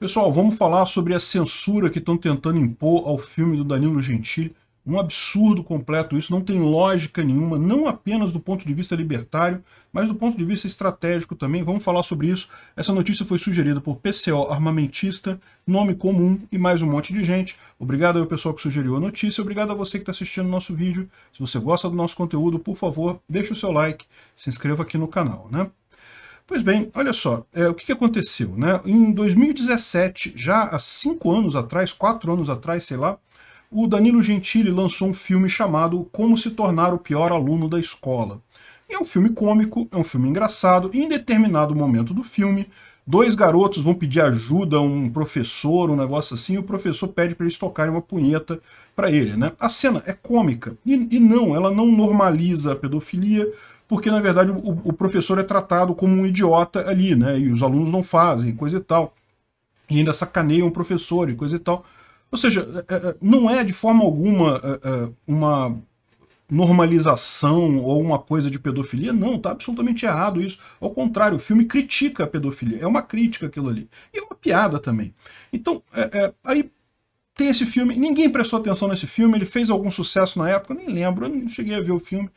Pessoal, vamos falar sobre a censura que estão tentando impor ao filme do Danilo Gentili. Um absurdo completo isso, não tem lógica nenhuma, não apenas do ponto de vista libertário, mas do ponto de vista estratégico também. Vamos falar sobre isso. Essa notícia foi sugerida por PCO Armamentista, Nome Comum e mais um monte de gente. Obrigado ao pessoal que sugeriu a notícia, obrigado a você que está assistindo o nosso vídeo. Se você gosta do nosso conteúdo, por favor, deixe o seu like, se inscreva aqui no canal, né? Pois bem, olha só, é, o que, que aconteceu? Né? Em 2017, já há cinco anos atrás, quatro anos atrás, sei lá, o Danilo Gentili lançou um filme chamado Como se tornar o pior aluno da escola. E é um filme cômico, é um filme engraçado, e em determinado momento do filme, dois garotos vão pedir ajuda a um professor, um negócio assim, e o professor pede para eles tocarem uma punheta para ele, né? A cena é cômica, e, e não, ela não normaliza a pedofilia, porque na verdade o, o, professor é tratado como um idiota ali, né? E os alunos não fazem, coisa e tal. E ainda sacaneiam o professor e coisa e tal. Ou seja, é, é, é, não é de forma alguma uma normalização ou uma coisa de pedofilia, não, tá absolutamente errado isso. Ao contrário, o filme critica a pedofilia, é uma crítica aquilo ali. E é uma piada também. Então, é, é, aí tem esse filme, ninguém prestou atenção nesse filme, ele fez algum sucesso na época, nem lembro, eu não cheguei a ver o filme.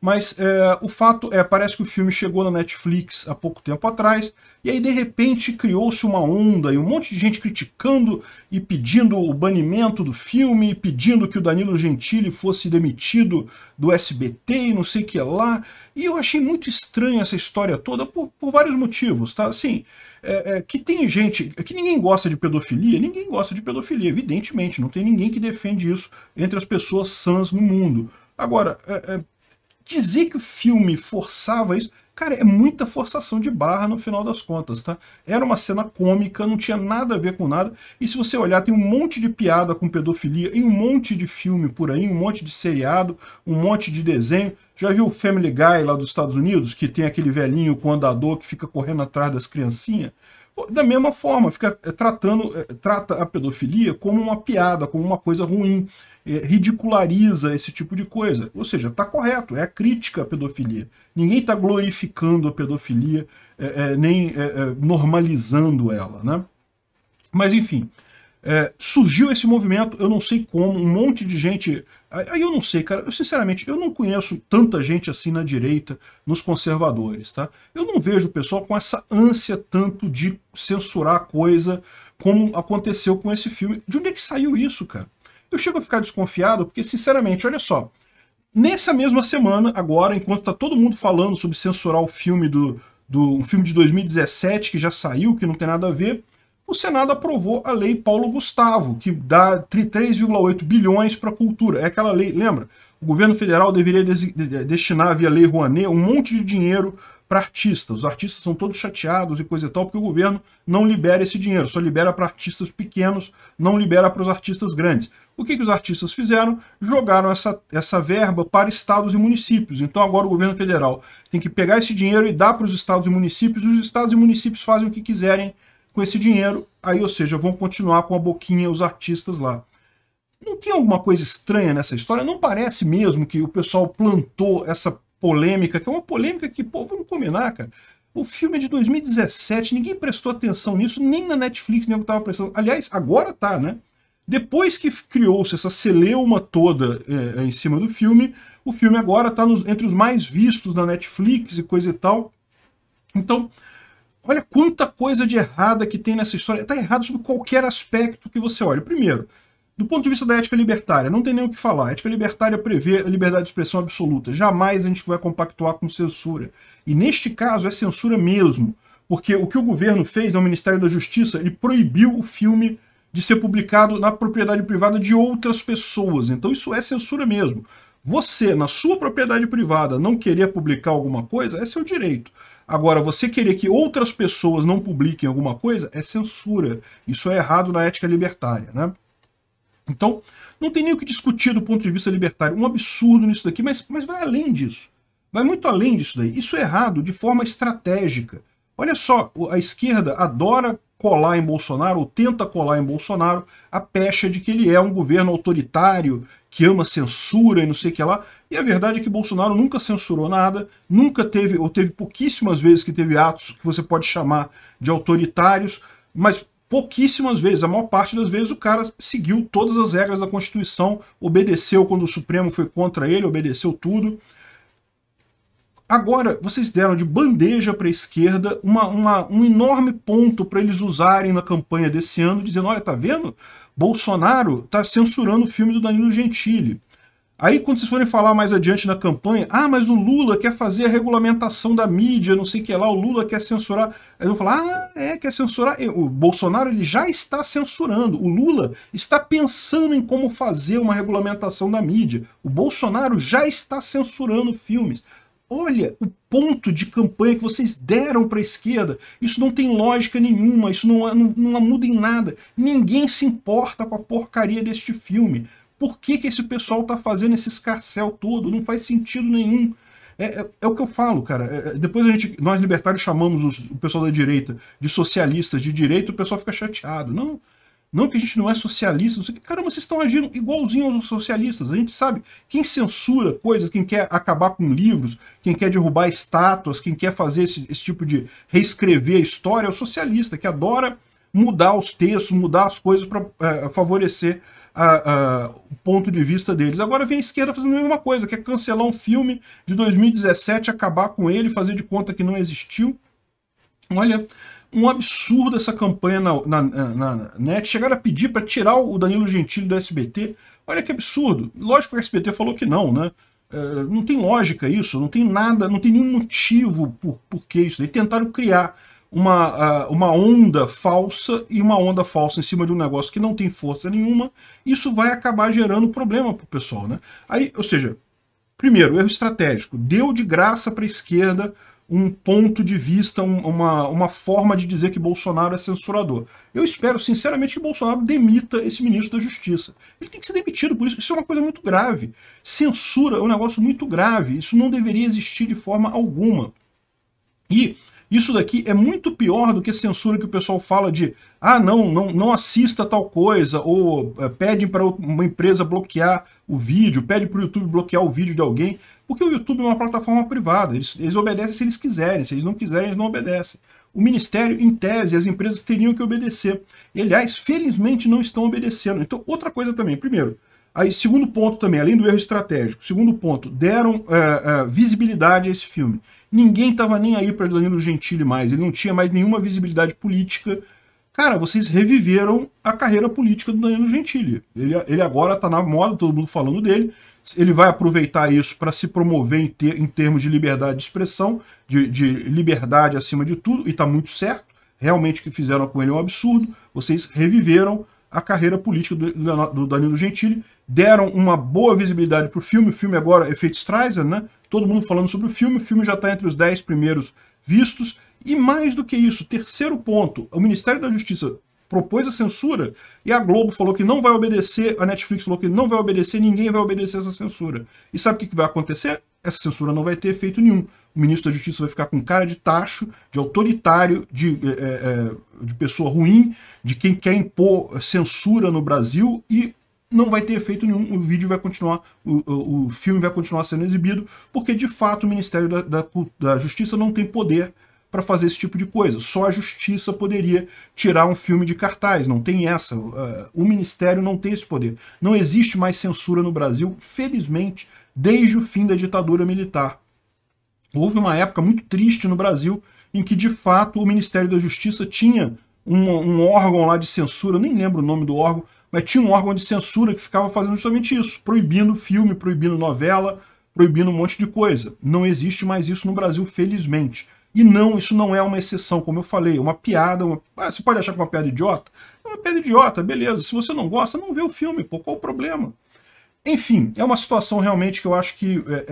Mas é, o fato é, parece que o filme chegou na Netflix há pouco tempo atrás, e aí de repente criou-se uma onda e um monte de gente criticando e pedindo o banimento do filme, pedindo que o Danilo Gentili fosse demitido do SBT e não sei o que lá. E eu achei muito estranha essa história toda por, por vários motivos, tá? Assim, é, é, que tem gente. que ninguém gosta de pedofilia, ninguém gosta de pedofilia, evidentemente, não tem ninguém que defende isso entre as pessoas sãs no mundo. Agora, é, é Dizer que o filme forçava isso, cara, é muita forçação de barra no final das contas, tá? Era uma cena cômica, não tinha nada a ver com nada. E se você olhar, tem um monte de piada com pedofilia em um monte de filme por aí, um monte de seriado, um monte de desenho. Já viu o Family Guy lá dos Estados Unidos, que tem aquele velhinho com andador que fica correndo atrás das criancinhas? da mesma forma, fica eh, tratando, eh, trata a pedofilia como uma piada, como uma coisa ruim. É, ridiculariza esse tipo de coisa. Ou seja, está correto, é a crítica à pedofilia. Ninguém está glorificando a pedofilia, é, é, nem é, é normalizando ela. Né? Mas, enfim, é, surgiu esse movimento, eu não sei como, um monte de gente... Aí eu não sei, cara, eu, sinceramente, eu não conheço tanta gente assim na direita, nos conservadores, tá? Eu não vejo o pessoal com essa ânsia tanto de censurar a coisa como aconteceu com esse filme. De onde é que saiu isso, cara? Eu chego a ficar desconfiado porque, sinceramente, olha só. Nessa mesma semana, agora, enquanto tá todo mundo falando sobre censurar o filme do, do um filme de 2017 que já saiu, que não tem nada a ver, o Senado aprovou a lei Paulo Gustavo, que dá 3,8 bilhões para a cultura. É aquela lei, lembra? O governo federal deveria destinar via lei Rouanet um monte de dinheiro para artistas. Os artistas são todos chateados e coisa e tal, porque o governo não libera esse dinheiro, só libera para artistas pequenos, não libera para os artistas grandes. O que, que os artistas fizeram? Jogaram essa, essa verba para estados e municípios. Então agora o governo federal tem que pegar esse dinheiro e dar para os estados e municípios, os estados e municípios fazem o que quiserem com esse dinheiro, aí, ou seja, vão continuar com a boquinha os artistas lá. Não tem alguma coisa estranha nessa história? Não parece mesmo que o pessoal plantou essa polêmica, que é uma polêmica que, pô, vamos combinar, cara. O filme é de 2017, ninguém prestou atenção nisso, nem na Netflix, nem eu tava prestando. Aliás, agora tá, né? Depois que criou-se essa celeuma toda é, é, em cima do filme, o filme agora está entre os mais vistos na Netflix e coisa e tal. Então, olha quanta coisa de errada que tem nessa história. Está errado sobre qualquer aspecto que você olhe. Primeiro, do ponto de vista da ética libertária, não tem nem o que falar. A ética libertária prevê a liberdade de expressão absoluta. Jamais a gente vai compactuar com censura. E neste caso é censura mesmo. Porque o que o governo fez, é o Ministério da Justiça, ele proibiu o filme de ser publicado na propriedade privada de outras pessoas. Então isso é censura mesmo. Você, na sua propriedade privada, não querer publicar alguma coisa é seu direito. Agora, você querer que outras pessoas não publiquem alguma coisa é censura. Isso é errado na ética libertária, né? Então, não tem nem o que discutir do ponto de vista libertário. Um absurdo nisso daqui, mas, mas vai além disso. Vai muito além disso daí. Isso é errado de forma estratégica. Olha só, a esquerda adora colar em Bolsonaro, ou tenta colar em Bolsonaro, a pecha de que ele é um governo autoritário, que ama censura e não sei o que lá. E a verdade é que Bolsonaro nunca censurou nada, nunca teve, ou teve pouquíssimas vezes que teve atos que você pode chamar de autoritários, mas pouquíssimas vezes, a maior parte das vezes o cara seguiu todas as regras da Constituição, obedeceu quando o Supremo foi contra ele, obedeceu tudo. Agora, vocês deram de bandeja para a esquerda uma, uma, um enorme ponto para eles usarem na campanha desse ano, dizendo, olha, tá vendo? Bolsonaro tá censurando o filme do Danilo Gentili. Aí, quando vocês forem falar mais adiante na campanha, ah, mas o Lula quer fazer a regulamentação da mídia, não sei o que lá, o Lula quer censurar. Aí eu vou falar, ah, é, quer censurar. O Bolsonaro ele já está censurando. O Lula está pensando em como fazer uma regulamentação da mídia. O Bolsonaro já está censurando filmes. Olha o ponto de campanha que vocês deram para a esquerda. Isso não tem lógica nenhuma, isso não, não, não muda em nada. Ninguém se importa com a porcaria deste filme. Por que, que esse pessoal está fazendo esse escarcel todo? Não faz sentido nenhum. É, é, é, o que eu falo, cara. É, é, depois a gente, nós libertários chamamos os, o pessoal da direita de socialistas de direita, o pessoal fica chateado. Não, não que a gente não é socialista, não sei o que. Caramba, vocês estão agindo igualzinho aos socialistas. A gente sabe quem censura coisas, quem quer acabar com livros, quem quer derrubar estátuas, quem quer fazer esse, esse tipo de reescrever a história é o socialista, que adora mudar os textos, mudar as coisas para é, favorecer a, a, o ponto de vista deles. Agora vem a esquerda fazendo a mesma coisa, quer cancelar um filme de 2017, acabar com ele, fazer de conta que não existiu. Olha, um absurdo essa campanha na, na, na, na net. Chegaram a pedir para tirar o Danilo Gentili do SBT. Olha que absurdo. Lógico que o SBT falou que não, né? É, não tem lógica isso, não tem nada, não tem nenhum motivo por, por que isso. Daí tentaram criar uma, uma onda falsa e uma onda falsa em cima de um negócio que não tem força nenhuma, isso vai acabar gerando problema para o pessoal. Né? Aí, ou seja, primeiro, erro estratégico. Deu de graça para a esquerda um ponto de vista, um, uma, uma forma de dizer que Bolsonaro é censurador. Eu espero, sinceramente, que Bolsonaro demita esse ministro da Justiça. Ele tem que ser demitido por isso. Isso é uma coisa muito grave. Censura é um negócio muito grave. Isso não deveria existir de forma alguma. E isso daqui é muito pior do que a censura que o pessoal fala de ah, não, não, não assista tal coisa, ou é, eh, pedem para uma empresa bloquear o vídeo, pede para o YouTube bloquear o vídeo de alguém, porque o YouTube é uma plataforma privada, eles, eles obedecem se eles quiserem, se eles não quiserem, eles não obedecem. O Ministério, em tese, as empresas teriam que obedecer. E, aliás, felizmente não estão obedecendo. Então, outra coisa também, primeiro, Aí, segundo ponto também, além do erro estratégico, segundo ponto, deram é, é, visibilidade a esse filme. Ninguém estava nem aí para Danilo Gentili mais, ele não tinha mais nenhuma visibilidade política. Cara, vocês reviveram a carreira política do Danilo Gentili. Ele, ele agora está na moda, todo mundo falando dele. Ele vai aproveitar isso para se promover em, ter, em, termos de liberdade de expressão, de, de liberdade acima de tudo, e está muito certo. Realmente o que fizeram com ele é um absurdo. Vocês reviveram a carreira política do, Danilo Gentili, deram uma boa visibilidade para o filme, o filme agora, feito Streisand, né? todo mundo falando sobre o filme, o filme já está entre os 10 primeiros vistos, e mais do que isso, terceiro ponto, o Ministério da Justiça propôs a censura e a Globo falou que não vai obedecer, a Netflix falou que não vai obedecer, ninguém vai obedecer essa censura. E sabe o que vai acontecer? essa censura não vai ter efeito nenhum. O ministro da Justiça vai ficar com cara de tacho, de autoritário, de, é, é, é, de pessoa ruim, de quem quer impor censura no Brasil e não vai ter efeito nenhum, o vídeo vai continuar, o, o, filme vai continuar sendo exibido, porque de fato o Ministério da, da, da Justiça não tem poder para fazer esse tipo de coisa. Só a justiça poderia tirar um filme de cartaz, não tem essa. O é, ministério não tem esse poder. Não existe mais censura no Brasil, felizmente, desde o fim da ditadura militar. Houve uma época muito triste no Brasil em que, de fato, o Ministério da Justiça tinha um, um órgão lá de censura, nem lembro o nome do órgão, mas tinha um órgão de censura que ficava fazendo justamente isso, proibindo filme, proibindo novela, proibindo um monte de coisa. Não existe mais isso no Brasil, felizmente. E não, isso não é uma exceção, como eu falei, é uma piada. Uma... Ah, você pode achar que é uma piada idiota? É uma piada idiota, beleza. Se você não gosta, não vê o filme, pô, qual o problema? Enfim, é uma situação realmente que eu acho que é, é,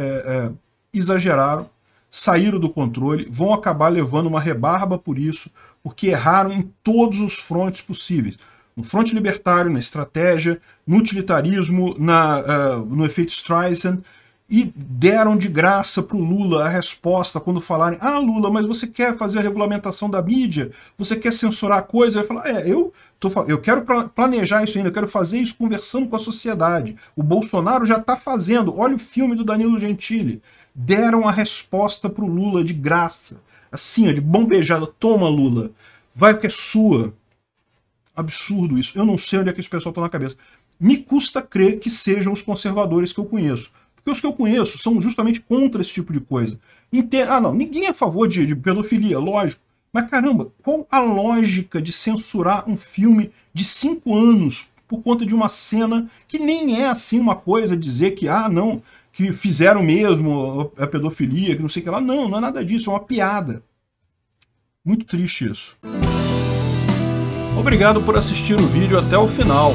é, exageraram, saíram do controle, vão acabar levando uma rebarba por isso, porque erraram em todos os frontes possíveis. No fronte libertário, na estratégia, no utilitarismo, na, uh, no efeito Streisand, e deram de graça para o Lula a resposta quando falarem: Ah, Lula, mas você quer fazer a regulamentação da mídia? Você quer censurar a coisa? Ele falar: É, eu, tô, eu quero planejar isso ainda, eu quero fazer isso conversando com a sociedade. O Bolsonaro já está fazendo. Olha o filme do Danilo Gentili. Deram a resposta para o Lula de graça. Assim, ó, de bombejada: Toma, Lula, vai que é sua. Absurdo isso. Eu não sei onde é que esse pessoal está na cabeça. Me custa crer que sejam os conservadores que eu conheço porque os que eu conheço são justamente contra esse tipo de coisa. ah, não, ninguém é a favor de, de pedofilia, lógico. Mas caramba, qual a lógica de censurar um filme de cinco anos por conta de uma cena que nem é assim uma coisa dizer que, ah, não, que fizeram mesmo a pedofilia, que não sei o que lá. Não, não é nada disso, é uma piada. Muito triste isso. Obrigado por assistir o vídeo até o final.